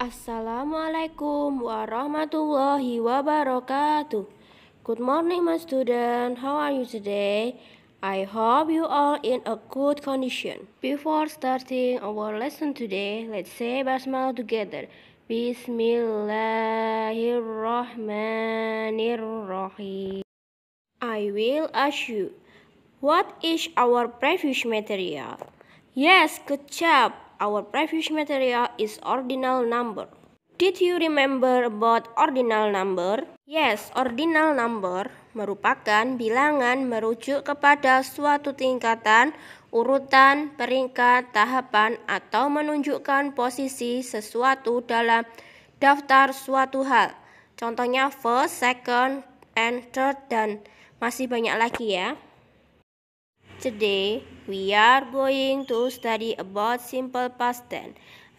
Assalamualaikum warahmatullahi wabarakatuh. Good morning, my student. How are you today? I hope you are in a good condition. Before starting our lesson today, let's say basmalah together. Bismillahirrahmanirrahim. I will ask you, what is our previous material? Yes, good job our previous material is ordinal number. Did you remember about ordinal number? Yes, ordinal number merupakan bilangan merujuk kepada suatu tingkatan, urutan, peringkat, tahapan, atau menunjukkan posisi sesuatu dalam daftar suatu hal. Contohnya first, second, and third, dan masih banyak lagi ya. Today, We are going to study about simple past tense,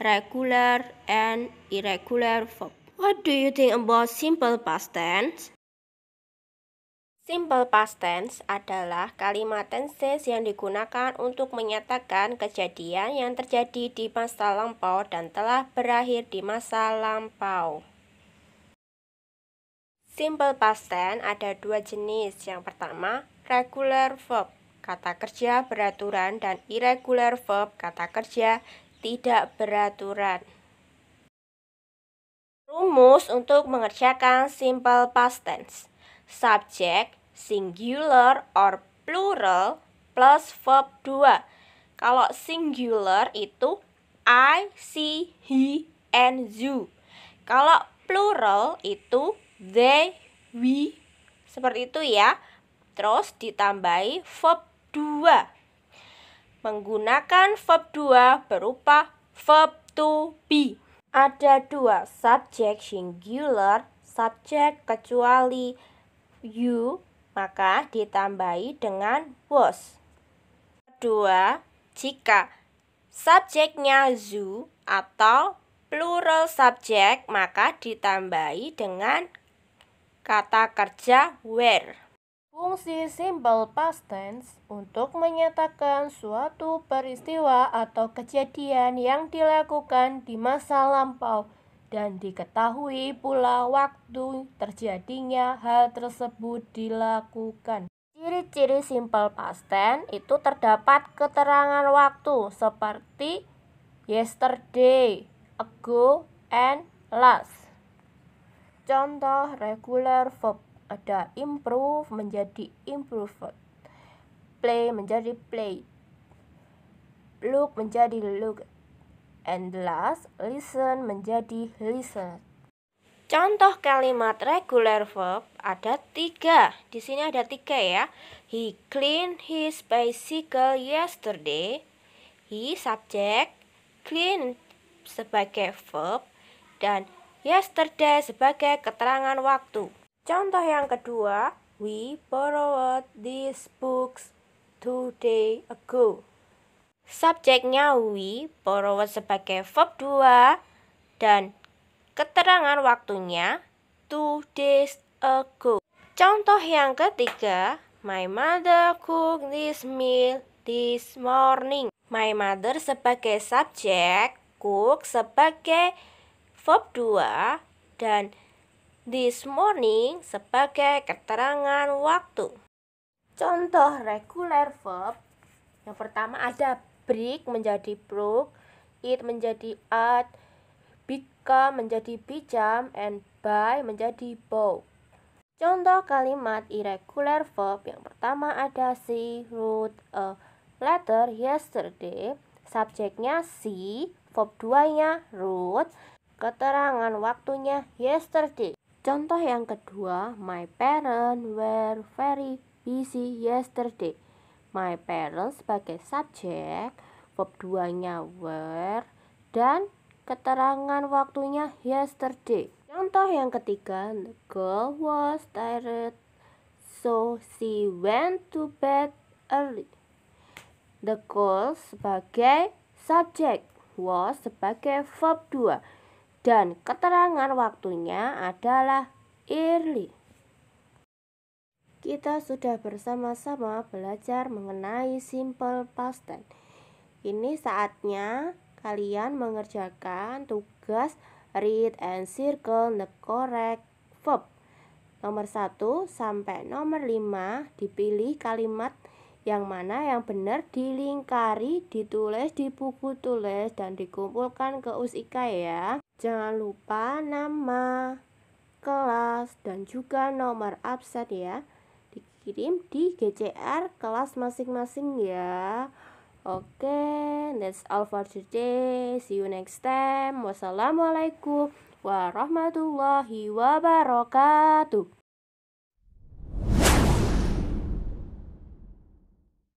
regular and irregular verb. What do you think about simple past tense? Simple past tense adalah kalimat tenses yang digunakan untuk menyatakan kejadian yang terjadi di masa lampau dan telah berakhir di masa lampau. Simple past tense ada dua jenis. Yang pertama, regular verb kata kerja beraturan dan irregular verb kata kerja tidak beraturan. Rumus untuk mengerjakan simple past tense. Subject, singular or plural plus verb 2. Kalau singular itu I, she, he, and you. Kalau plural itu they, we. Seperti itu ya. Terus ditambahi verb 2. Menggunakan verb 2 berupa verb to be. Ada dua subjek singular, subjek kecuali you, maka ditambahi dengan was. Kedua, jika subjeknya you atau plural subjek, maka ditambahi dengan kata kerja where. Fungsi simple past tense untuk menyatakan suatu peristiwa atau kejadian yang dilakukan di masa lampau dan diketahui pula waktu terjadinya hal tersebut dilakukan. Ciri-ciri simple past tense itu terdapat keterangan waktu seperti yesterday, ago, and last. Contoh regular verb ada improve menjadi improved play menjadi play, look menjadi look, and last listen menjadi listen. Contoh kalimat regular verb ada tiga. Di sini ada tiga ya. He cleaned his bicycle yesterday. He subject clean sebagai verb dan yesterday sebagai keterangan waktu. Contoh yang kedua, we borrowed these books two day ago. Subjeknya we borrowed sebagai verb 2 dan keterangan waktunya two days ago. Contoh yang ketiga, my mother cooked this meal this morning. My mother sebagai subjek, cook sebagai verb 2 dan this morning sebagai keterangan waktu. Contoh regular verb yang pertama ada break menjadi broke, eat menjadi at, become menjadi become, and buy menjadi bought. Contoh kalimat irregular verb yang pertama ada she wrote a letter yesterday, subjeknya she, verb 2-nya wrote, keterangan waktunya yesterday. Contoh yang kedua, my parents were very busy yesterday. My parents sebagai subjek, verb duanya were, dan keterangan waktunya yesterday. Contoh yang ketiga, the girl was tired, so she went to bed early. The girl sebagai subjek, was sebagai verb 2 dan keterangan waktunya adalah early. Kita sudah bersama-sama belajar mengenai simple past tense. Ini saatnya kalian mengerjakan tugas read and circle the correct verb. Nomor 1 sampai nomor 5 dipilih kalimat yang mana yang benar dilingkari, ditulis di buku tulis dan dikumpulkan ke USIKA ya. Jangan lupa nama, kelas, dan juga nomor absen ya. Dikirim di GCR kelas masing-masing ya. Oke, okay, that's all for today. See you next time. Wassalamualaikum warahmatullahi wabarakatuh.